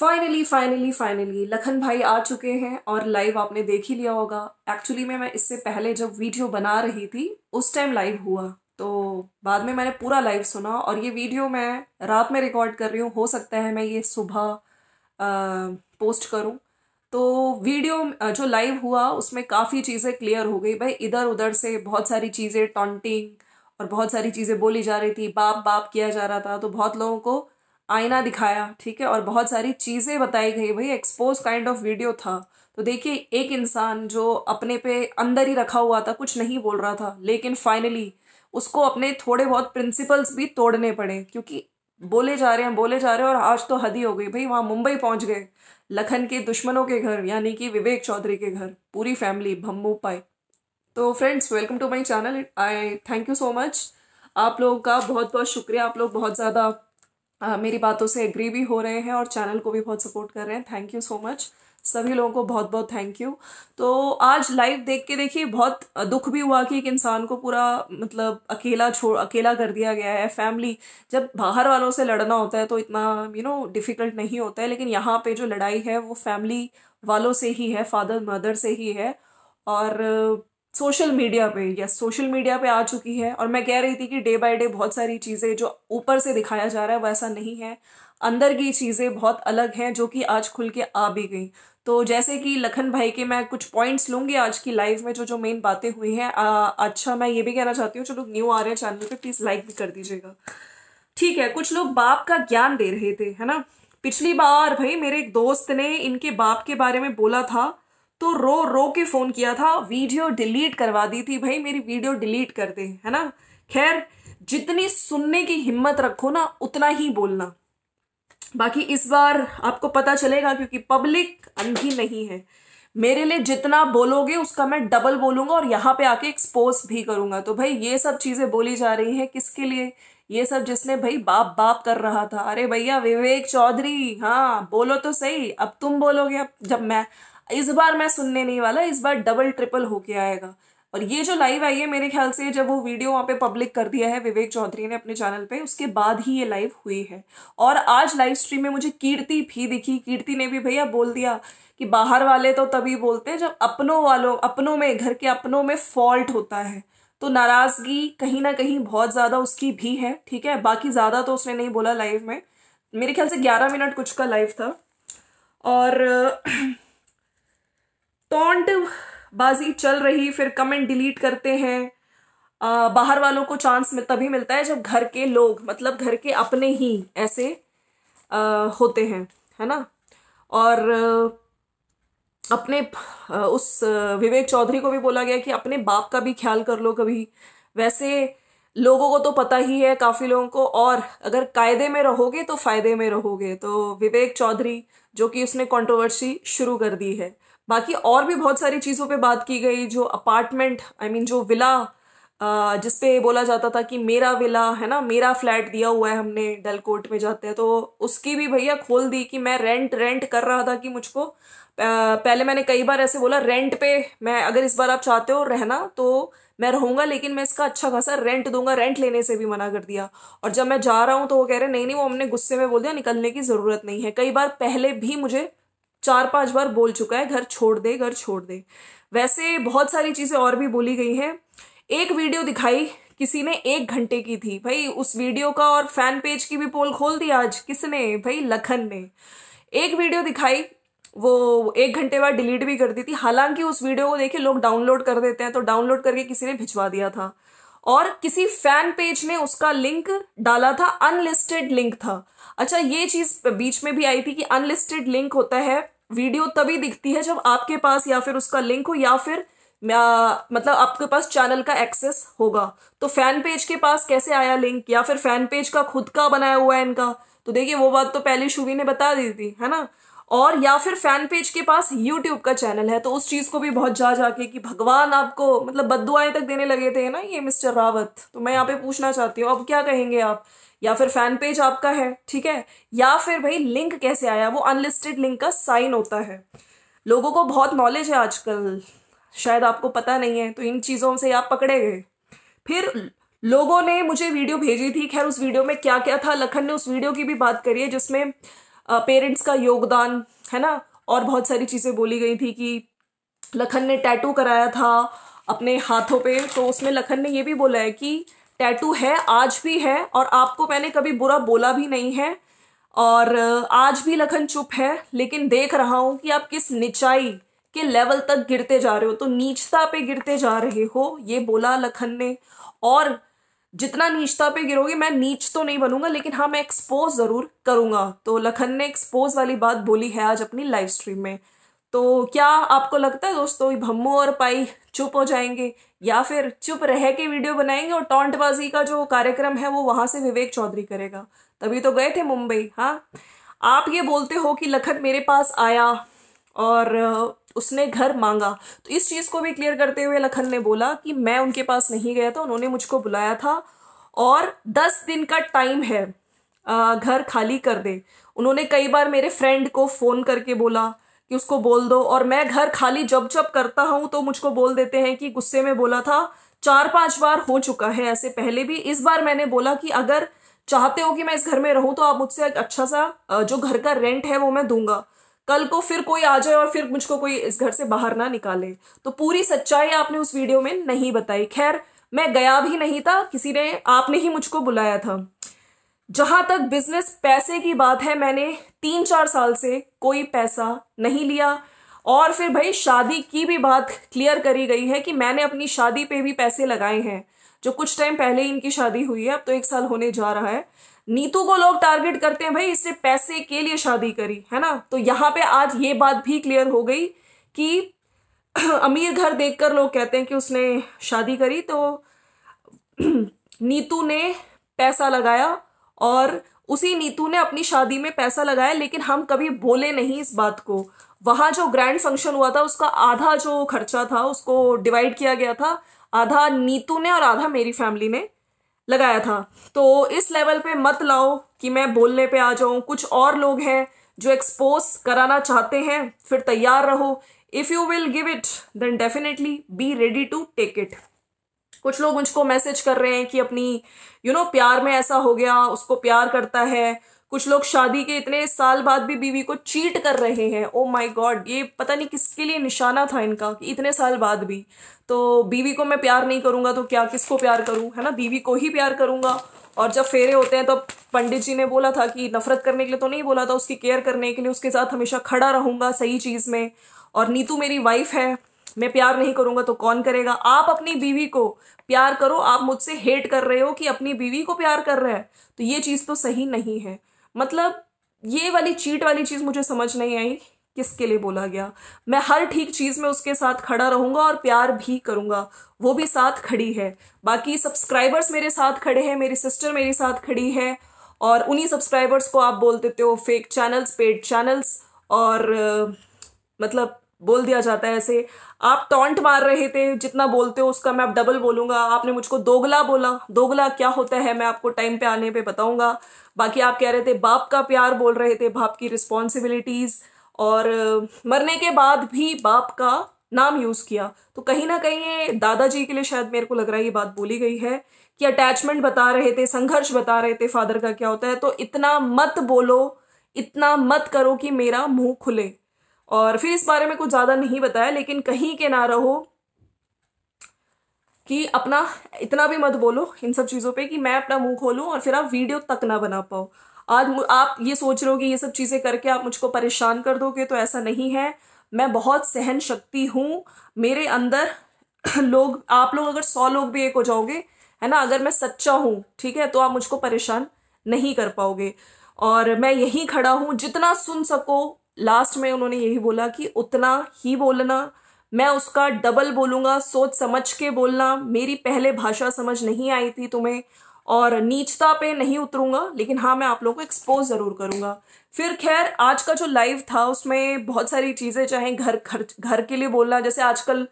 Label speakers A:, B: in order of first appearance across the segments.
A: finally finally finally Lakhan भाई आ चुके हैं और लाइव आपने देख ही लिया होगा एक्चुअली में मैं इससे पहले जब वीडियो बना रही थी उस टाइम लाइव हुआ तो बाद में मैंने पूरा लाइव सुना और ये वीडियो मैं रात में रिकॉर्ड कर रही हूँ हो सकता है मैं ये सुबह पोस्ट करूँ तो वीडियो जो लाइव हुआ उसमें काफ़ी चीज़ें क्लियर हो गई भाई इधर उधर से बहुत सारी चीज़ें टॉन्टिंग और बहुत सारी चीज़ें बोली जा रही थी बाप बाप किया जा रहा था तो बहुत लोगों को आईना दिखाया ठीक है और बहुत सारी चीज़ें बताई गई भाई एक्सपोज काइंड ऑफ वीडियो था तो देखिए एक इंसान जो अपने पे अंदर ही रखा हुआ था कुछ नहीं बोल रहा था लेकिन फाइनली उसको अपने थोड़े बहुत प्रिंसिपल्स भी तोड़ने पड़े क्योंकि बोले जा रहे हैं बोले जा रहे हैं और आज तो हद ही हो गई भाई वहाँ मुंबई पहुँच गए लखन के दुश्मनों के घर यानी कि विवेक चौधरी के घर पूरी फैमिली भम्बू पाए तो friends welcome to my channel I thank you so much आप लोगों का बहुत बहुत शुक्रिया आप लोग बहुत ज़्यादा आ, मेरी बातों से एग्री भी हो रहे हैं और चैनल को भी बहुत सपोर्ट कर रहे हैं थैंक यू सो मच सभी लोगों को बहुत बहुत थैंक यू तो आज लाइव देख के देखिए बहुत दुख भी हुआ कि एक इंसान को पूरा मतलब अकेला छोड़ अकेला कर दिया गया है फैमिली जब बाहर वालों से लड़ना होता है तो इतना यू नो डिफ़िकल्ट नहीं होता है लेकिन यहाँ पे जो लड़ाई है वो फैमिली वालों से ही है फादर मदर से ही है और सोशल मीडिया पे या सोशल मीडिया पे आ चुकी है और मैं कह रही थी कि डे बाय डे बहुत सारी चीज़ें जो ऊपर से दिखाया जा रहा है वैसा नहीं है अंदर की चीज़ें बहुत अलग हैं जो कि आज खुल के आ भी गई तो जैसे कि लखन भाई के मैं कुछ पॉइंट्स लूँगी आज की लाइव में जो जो मेन बातें हुई हैं अच्छा मैं ये भी कहना चाहती हूँ जो लोग न्यू आ रहे हैं चैनल पर प्लीज़ लाइक भी कर दीजिएगा ठीक है कुछ लोग बाप का ज्ञान दे रहे थे है ना पिछली बार भाई मेरे एक दोस्त ने इनके बाप के बारे में बोला था तो रो रो के फ़ोन किया था वीडियो डिलीट करवा दी थी भाई मेरी वीडियो डिलीट कर दे है ना खैर जितनी सुनने की हिम्मत रखो ना उतना ही बोलना बाकी इस बार आपको पता चलेगा क्योंकि पब्लिक अंधी नहीं है मेरे लिए जितना बोलोगे उसका मैं डबल बोलूंगा और यहाँ पे आके एक्सपोज भी करूंगा तो भाई ये सब चीज़ें बोली जा रही हैं किसके लिए ये सब जिसने भाई बाप बाप कर रहा था अरे भैया विवेक चौधरी हाँ बोलो तो सही अब तुम बोलोगे अब जब मैं इस बार मैं सुनने नहीं वाला इस बार डबल ट्रिपल होके आएगा और ये जो लाइव आई है मेरे ख्याल से जब वो वीडियो वहाँ पे पब्लिक कर दिया है विवेक चौधरी ने अपने चैनल पे उसके बाद ही ये लाइव हुई है और आज लाइव स्ट्रीम में मुझे कीर्ति भी दिखी कीर्ति ने भी भैया बोल दिया कि बाहर वाले तो तभी बोलते हैं जब अपनों वालों अपनों में घर के अपनों में फॉल्ट होता है तो नाराज़गी कहीं ना कहीं बहुत ज़्यादा उसकी भी है ठीक है बाकी ज़्यादा तो उसने नहीं बोला लाइव में मेरे ख्याल से ग्यारह मिनट कुछ का लाइव था और रिस्पॉन्ड बाजी चल रही फिर कमेंट डिलीट करते हैं आ, बाहर वालों को चांस में तभी मिलता है जब घर के लोग मतलब घर के अपने ही ऐसे आ, होते हैं है ना और अपने उस विवेक चौधरी को भी बोला गया कि अपने बाप का भी ख्याल कर लो कभी वैसे लोगों को तो पता ही है काफ़ी लोगों को और अगर कायदे में रहोगे तो फ़ायदे में रहोगे तो विवेक चौधरी जो कि उसने कंट्रोवर्सी शुरू कर दी है बाकी और भी बहुत सारी चीज़ों पे बात की गई जो apartment I I mean mean, जो विला जिसपे बोला जाता था कि मेरा विला है ना मेरा फ्लैट दिया हुआ है हमने डल कोर्ट में जाते हैं तो उसकी भी भैया खोल दी कि मैं रेंट रेंट कर रहा था कि मुझको पहले मैंने कई बार ऐसे बोला रेंट पे मैं अगर इस बार आप चाहते हो रहना तो मैं रहूँगा लेकिन मैं इसका अच्छा खासा रेंट दूंगा रेंट लेने से भी मना कर दिया और जब मैं जा रहा हूँ तो वो कह रहे नहीं नहीं वो हमने गुस्से में बोल दिया निकलने की ज़रूरत नहीं है कई बार पहले भी मुझे चार पांच बार बोल चुका है घर छोड़ दे घर छोड़ दे वैसे बहुत सारी चीज़ें और भी बोली गई हैं एक वीडियो दिखाई किसी ने एक घंटे की थी भाई उस वीडियो का और फैन पेज की भी पोल खोल दी आज किसने भाई लखन ने एक वीडियो दिखाई वो एक घंटे बाद डिलीट भी कर दी थी हालांकि उस वीडियो को देखे लोग डाउनलोड कर देते हैं तो डाउनलोड करके किसी ने भिजवा दिया था और किसी फैन पेज ने उसका लिंक डाला था अनलिस्टेड लिंक था अच्छा ये चीज बीच में भी आई थी कि अनलिस्टेड लिंक होता है वीडियो तभी दिखती है जब आपके पास या फिर उसका लिंक हो या फिर मतलब आपके पास चैनल का एक्सेस होगा तो फैन पेज के पास कैसे आया लिंक या फिर फैन पेज का खुद का बनाया हुआ है इनका तो देखिए वो बात तो पहले शुभी ने बता दी थी है ना और या फिर फैन पेज के पास यूट्यूब का चैनल है तो उस चीज़ को भी बहुत जा जाके कि भगवान आपको मतलब बदुआएं तक देने लगे थे ना ये मिस्टर रावत तो मैं यहाँ पे पूछना चाहती हूँ अब क्या कहेंगे आप या फिर फैन पेज आपका है ठीक है या फिर भाई लिंक कैसे आया वो अनलिस्टेड लिंक का साइन होता है लोगों को बहुत नॉलेज है आजकल शायद आपको पता नहीं है तो इन चीज़ों से आप पकड़े गए फिर लोगों ने मुझे वीडियो भेजी थी खैर उस वीडियो में क्या क्या था लखन ने उस वीडियो की भी बात करी है जिसमें पेरेंट्स का योगदान है ना और बहुत सारी चीज़ें बोली गई थी कि लखन ने टैटू कराया था अपने हाथों पे तो उसमें लखन ने ये भी बोला है कि टैटू है आज भी है और आपको मैंने कभी बुरा बोला भी नहीं है और आज भी लखन चुप है लेकिन देख रहा हूँ कि आप किस निचाई के लेवल तक गिरते जा रहे हो तो नीचता पे गिरते जा रहे हो ये बोला लखन ने और जितना नीचता पे गिरोगे मैं नीच तो नहीं बनूंगा लेकिन हाँ मैं एक्सपोज ज़रूर करूंगा तो लखन ने एक्सपोज वाली बात बोली है आज अपनी लाइव स्ट्रीम में तो क्या आपको लगता है दोस्तों भम्मू और पाई चुप हो जाएंगे या फिर चुप रह के वीडियो बनाएंगे और टोंटबाजी का जो कार्यक्रम है वो वहां से विवेक चौधरी करेगा तभी तो गए थे मुंबई हाँ आप ये बोलते हो कि लखन मेरे पास आया और उसने घर मांगा तो इस चीज़ को भी क्लियर करते हुए लखन ने बोला कि मैं उनके पास नहीं गया था उन्होंने मुझको बुलाया था और दस दिन का टाइम है घर खाली कर दे उन्होंने कई बार मेरे फ्रेंड को फ़ोन करके बोला कि उसको बोल दो और मैं घर खाली जब जब करता हूँ तो मुझको बोल देते हैं कि गुस्से में बोला था चार पांच बार हो चुका है ऐसे पहले भी इस बार मैंने बोला कि अगर चाहते हो कि मैं इस घर में रहूं तो आप मुझसे अच्छा सा जो घर का रेंट है वो मैं दूंगा कल को फिर कोई आ जाए और फिर मुझको कोई इस घर से बाहर ना निकाले तो पूरी सच्चाई आपने उस वीडियो में नहीं बताई खैर मैं गया भी नहीं था किसी ने आपने ही मुझको बुलाया था जहां तक बिजनेस पैसे की बात है मैंने तीन चार साल से कोई पैसा नहीं लिया और फिर भाई शादी की भी बात क्लियर करी गई है कि मैंने अपनी शादी पे भी पैसे लगाए हैं जो कुछ टाइम पहले ही इनकी शादी हुई है अब तो एक साल होने जा रहा है नीतू को लोग टारगेट करते हैं भाई इससे पैसे के लिए शादी करी है ना तो यहाँ पे आज ये बात भी क्लियर हो गई कि अमीर घर देखकर लोग कहते हैं कि उसने शादी करी तो नीतू ने पैसा लगाया और उसी नीतू ने अपनी शादी में पैसा लगाया लेकिन हम कभी बोले नहीं इस बात को वहाँ जो ग्रैंड फंक्शन हुआ था उसका आधा जो खर्चा था उसको डिवाइड किया गया था आधा नीतू ने और आधा मेरी फैमिली ने लगाया था तो इस लेवल पे मत लाओ कि मैं बोलने पे आ जाऊं कुछ और लोग हैं जो एक्सपोज कराना चाहते हैं फिर तैयार रहो if you will give it then definitely be ready to take it कुछ लोग मुझको मैसेज कर रहे हैं कि अपनी यू you नो know, प्यार में ऐसा हो गया उसको प्यार करता है कुछ लोग शादी के इतने साल बाद भी बीवी को चीट कर रहे हैं ओ माई गॉड ये पता नहीं किसके लिए निशाना था इनका कि इतने साल बाद भी तो बीवी को मैं प्यार नहीं करूँगा तो क्या किसको प्यार करूँ है ना बीवी को ही प्यार करूँगा और जब फेरे होते हैं तो पंडित जी ने बोला था कि नफरत करने के लिए तो नहीं बोला था उसकी केयर करने के लिए उसके साथ हमेशा खड़ा रहूँगा सही चीज़ में और नीतू मेरी वाइफ है मैं प्यार नहीं करूँगा तो कौन करेगा आप अपनी बीवी को प्यार करो आप मुझसे हेट कर रहे हो कि अपनी बीवी को प्यार कर रहे हैं तो ये चीज़ तो सही नहीं है मतलब ये वाली चीट वाली चीज़ मुझे समझ नहीं आई किसके लिए बोला गया मैं हर ठीक चीज़ में उसके साथ खड़ा रहूंगा और प्यार भी करूंगा वो भी साथ खड़ी है बाकी सब्सक्राइबर्स मेरे साथ खड़े हैं मेरी सिस्टर मेरे साथ खड़ी है और उन्हीं सब्सक्राइबर्स को आप बोल देते हो फेक चैनल्स पेड चैनल्स और मतलब बोल दिया जाता है ऐसे आप टॉन्ट मार रहे थे जितना बोलते हो उसका मैं अब डबल बोलूंगा आपने मुझको दोगला बोला दोगला क्या होता है मैं आपको टाइम पे आने पे बताऊंगा बाकी आप कह रहे थे बाप का प्यार बोल रहे थे बाप की रिस्पॉन्सिबिलिटीज और मरने के बाद भी बाप का नाम यूज किया तो कहीं ना कहीं ये दादाजी के लिए शायद मेरे को लग रहा है ये बात बोली गई है कि अटैचमेंट बता रहे थे संघर्ष बता रहे थे फादर का क्या होता है तो इतना मत बोलो इतना मत करो कि मेरा मुंह खुले और फिर इस बारे में कुछ ज़्यादा नहीं बताया लेकिन कहीं के ना रहो कि अपना इतना भी मत बोलो इन सब चीज़ों पे कि मैं अपना मुंह खोलूं और फिर आप वीडियो तक ना बना पाओ आज आप ये सोच रहे हो कि ये सब चीज़ें करके आप मुझको परेशान कर दोगे तो ऐसा नहीं है मैं बहुत सहन शक्ति हूँ मेरे अंदर लोग आप लोग अगर सौ लोग भी एक हो जाओगे है ना अगर मैं सच्चा हूँ ठीक है तो आप मुझको परेशान नहीं कर पाओगे और मैं यहीं खड़ा हूँ जितना सुन सको लास्ट में उन्होंने यही बोला कि उतना ही बोलना मैं उसका डबल बोलूंगा सोच समझ के बोलना मेरी पहले भाषा समझ नहीं आई थी तुम्हें और नीचता पे नहीं उतरूंगा लेकिन हाँ मैं आप लोगों को एक्सपोज ज़रूर करूँगा फिर खैर आज का जो लाइव था उसमें बहुत सारी चीज़ें चाहे घर घर घर के लिए बोलना जैसे आजकल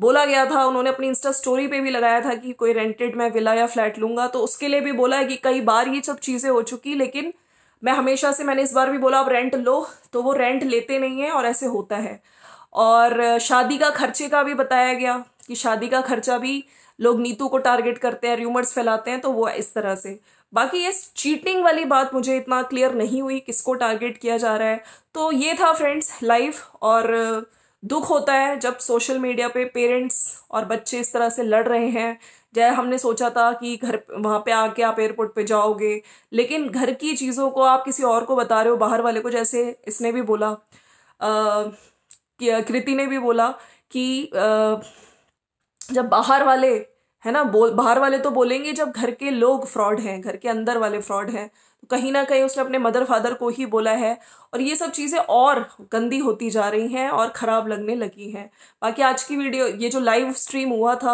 A: बोला गया था उन्होंने अपनी इंस्टा स्टोरी पे भी लगाया था कि कोई रेंटेड मैं विला या फ्लैट लूंगा तो उसके लिए भी बोला है कि कई बार ये सब चीज़ें हो चुकी लेकिन मैं हमेशा से मैंने इस बार भी बोला आप रेंट लो तो वो रेंट लेते नहीं हैं और ऐसे होता है और शादी का खर्चे का भी बताया गया कि शादी का खर्चा भी लोग नीतू को टारगेट करते हैं र्यूमर्स फैलाते हैं तो वो इस तरह से बाकी ये चीटिंग वाली बात मुझे इतना क्लियर नहीं हुई किसको टारगेट किया जा रहा है तो ये था फ्रेंड्स लाइफ और दुख होता है जब सोशल मीडिया पे पेरेंट्स और बच्चे इस तरह से लड़ रहे हैं जय हमने सोचा था कि घर वहाँ पे आके आप एयरपोर्ट पे जाओगे लेकिन घर की चीज़ों को आप किसी और को बता रहे हो बाहर वाले को जैसे इसने भी बोला कृति ने भी बोला कि आ, जब बाहर वाले है ना बोल बाहर वाले तो बोलेंगे जब घर के लोग फ्रॉड हैं घर के अंदर वाले फ्रॉड हैं तो कहीं ना कहीं उसने अपने मदर फादर को ही बोला है और ये सब चीज़ें और गंदी होती जा रही हैं और ख़राब लगने लगी हैं बाकी आज की वीडियो ये जो लाइव स्ट्रीम हुआ था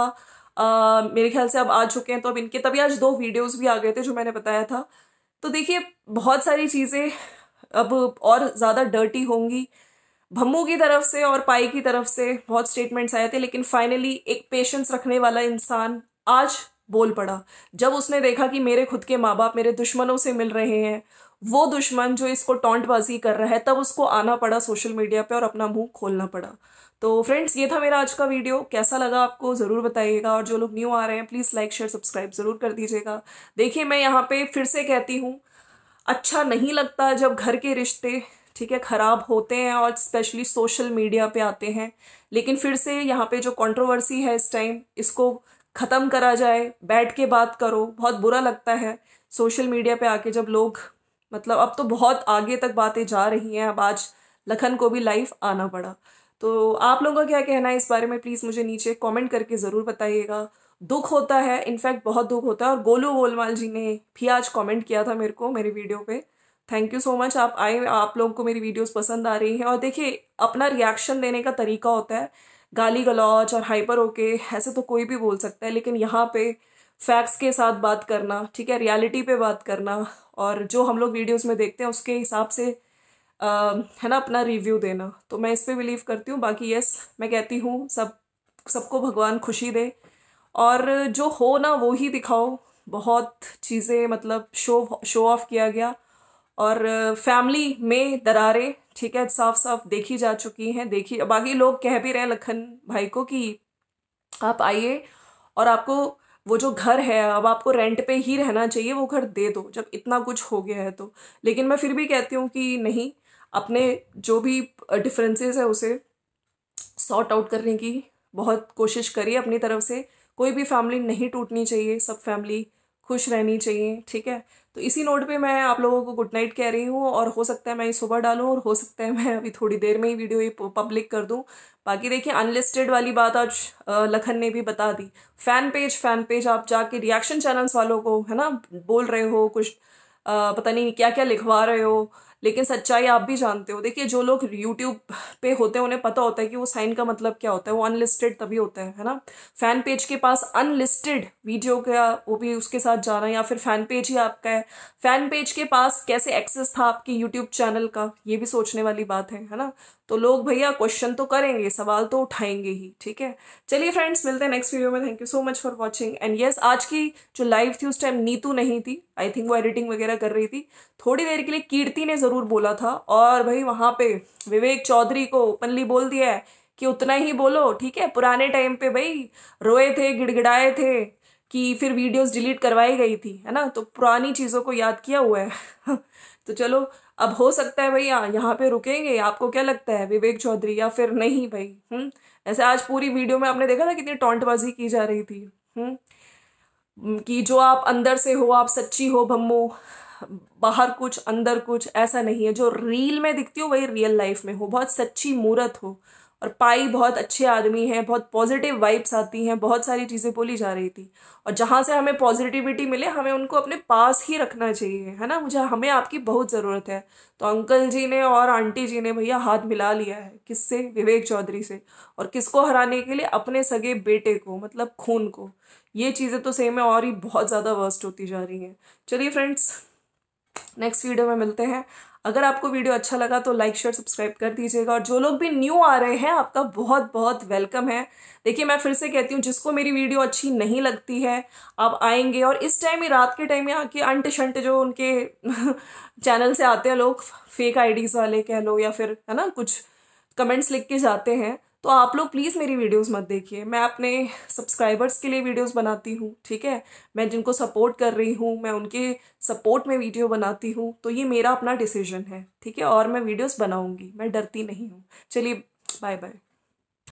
A: आ, मेरे ख्याल से अब आ चुके हैं तो अब इनके तभी आज दो वीडियोज़ भी आ गए थे जो मैंने बताया था तो देखिए बहुत सारी चीज़ें अब और ज़्यादा डर्टी होंगी भम्मू की तरफ से और पाई की तरफ से बहुत स्टेटमेंट्स आए थे लेकिन फाइनली एक पेशेंस रखने वाला इंसान आज बोल पड़ा जब उसने देखा कि मेरे खुद के माँ बाप मेरे दुश्मनों से मिल रहे हैं वो दुश्मन जो इसको टोंटबाजी कर रहा है तब उसको आना पड़ा सोशल मीडिया पे और अपना मुंह खोलना पड़ा तो फ्रेंड्स ये था मेरा आज का वीडियो कैसा लगा आपको ज़रूर बताइएगा और जो लोग न्यू आ रहे हैं प्लीज़ लाइक शेयर सब्सक्राइब ज़रूर कर दीजिएगा देखिए मैं यहाँ पे फिर से कहती हूँ अच्छा नहीं लगता जब घर के रिश्ते ठीक है ख़राब होते हैं और स्पेशली सोशल मीडिया पे आते हैं लेकिन फिर से यहाँ पे जो कंट्रोवर्सी है इस टाइम इसको ख़त्म करा जाए बैठ के बात करो बहुत बुरा लगता है सोशल मीडिया पे आके जब लोग मतलब अब तो बहुत आगे तक बातें जा रही हैं अब आज लखन को भी लाइफ आना पड़ा तो आप लोगों का क्या कहना है इस बारे में प्लीज़ मुझे नीचे कमेंट करके ज़रूर बताइएगा दुख होता है इनफैक्ट बहुत दुख होता है और गोलू गोलमाल जी ने भी आज कमेंट किया था मेरे को मेरे वीडियो पे थैंक यू सो मच आप आए आप लोगों को मेरी वीडियोस पसंद आ रही हैं और देखिए अपना रिएक्शन देने का तरीका होता है गाली गलौज और हाइपर होके ऐसे तो कोई भी बोल सकता है लेकिन यहाँ पे फैक्ट्स के साथ बात करना ठीक है रियलिटी पे बात करना और जो हम लोग वीडियोस में देखते हैं उसके हिसाब से आ, है ना अपना रिव्यू देना तो मैं इस पर बिलीव करती हूँ बाकी यस मैं कहती हूँ सब सबको भगवान खुशी दे और जो हो ना वो ही दिखाओ बहुत चीज़ें मतलब शो शो ऑफ किया गया और फैमिली में दरारें ठीक है साफ साफ देखी जा चुकी हैं देखी बाकी लोग कह भी रहे हैं लखन भाई को कि आप आइए और आपको वो जो घर है अब आपको रेंट पे ही रहना चाहिए वो घर दे दो जब इतना कुछ हो गया है तो लेकिन मैं फिर भी कहती हूँ कि नहीं अपने जो भी डिफरेंसेस है उसे सॉर्ट आउट करने की बहुत कोशिश करिए अपनी तरफ से कोई भी फैमिली नहीं टूटनी चाहिए सब फैमिली खुश रहनी चाहिए ठीक है तो इसी नोट पे मैं आप लोगों को गुड नाइट कह रही हूँ और हो सकता है मैं ये सुबह डालूँ और हो सकता है मैं अभी थोड़ी देर में ही वीडियो ये पब्लिक कर दूँ बाकी देखिए अनलिस्टेड वाली बात आज लखन ने भी बता दी फैन पेज फैन पेज आप जाके रिएक्शन चैनल्स वालों को है ना बोल रहे हो कुछ आ, पता नहीं क्या क्या लिखवा रहे हो लेकिन सच्चाई आप भी जानते हो देखिए जो लोग यूट्यूब पे होते हैं उन्हें पता होता है कि वो साइन का मतलब क्या होता है वो अनलिस्टेड तभी होते हैं है ना फैन पेज के पास अनलिस्टेड वीडियो का वो भी उसके साथ जाना या फिर फैन पेज ही आपका है फैन पेज के पास कैसे एक्सेस था आपके यूट्यूब चैनल का ये भी सोचने वाली बात है है ना तो लोग भैया क्वेश्चन तो करेंगे सवाल तो उठाएंगे ही ठीक है चलिए फ्रेंड्स मिलते हैं नेक्स्ट वीडियो में thank you so much for watching and yes आज की जो लाइव थी उस टाइम नीतू नहीं थी आई थिंक वो एडिटिंग वगैरह कर रही थी थोड़ी देर के लिए कीर्ति ने ज़रूर बोला था और भाई वहाँ पे विवेक चौधरी को ओपनली बोल दिया है कि उतना ही बोलो ठीक है पुराने टाइम पे भाई रोए थे गिड़गिड़ाए थे कि फिर वीडियोस डिलीट करवाई गई थी है ना तो पुरानी चीज़ों को याद किया हुआ है तो चलो अब हो सकता है भैया यहाँ पे रुकेंगे आपको क्या लगता है विवेक चौधरी या फिर नहीं भाई हम्म ऐसे आज पूरी वीडियो में आपने देखा था कितनी टोंटबाजी की जा रही थी हम्म कि जो आप अंदर से हो आप सच्ची हो भम्मो बाहर कुछ अंदर कुछ ऐसा नहीं है जो रील में दिखती हो वही रियल लाइफ में हो बहुत सच्ची मूर्त हो और पाई बहुत अच्छे आदमी हैं बहुत पॉजिटिव वाइब्स आती हैं बहुत सारी चीज़ें बोली जा रही थी और जहाँ से हमें पॉजिटिविटी मिले हमें उनको अपने पास ही रखना चाहिए है ना मुझे हमें आपकी बहुत ज़रूरत है तो अंकल जी ने और आंटी जी ने भैया हाथ मिला लिया है किससे विवेक चौधरी से और किसको हराने के लिए अपने सगे बेटे को मतलब खून को ये चीज़ें तो सेम है और ही बहुत ज़्यादा वर्स्ट होती जा रही हैं चलिए फ्रेंड्स नेक्स्ट वीडियो में मिलते हैं अगर आपको वीडियो अच्छा लगा तो लाइक शेयर सब्सक्राइब कर दीजिएगा और जो लोग भी न्यू आ रहे हैं आपका बहुत बहुत वेलकम है देखिए मैं फिर से कहती हूँ जिसको मेरी वीडियो अच्छी नहीं लगती है आप आएंगे और इस टाइम ही रात के टाइम में आके अंट शंट जो उनके चैनल से आते हैं लोग फेक आईडीज़ वाले कह लो या फिर है ना कुछ कमेंट्स लिख के जाते हैं तो आप लोग प्लीज़ मेरी वीडियोस मत देखिए मैं अपने सब्सक्राइबर्स के लिए वीडियोस बनाती हूँ ठीक है मैं जिनको सपोर्ट कर रही हूँ मैं उनके सपोर्ट में वीडियो बनाती हूँ तो ये मेरा अपना डिसीजन है ठीक है और मैं वीडियोस बनाऊँगी मैं डरती नहीं हूँ चलिए बाय बाय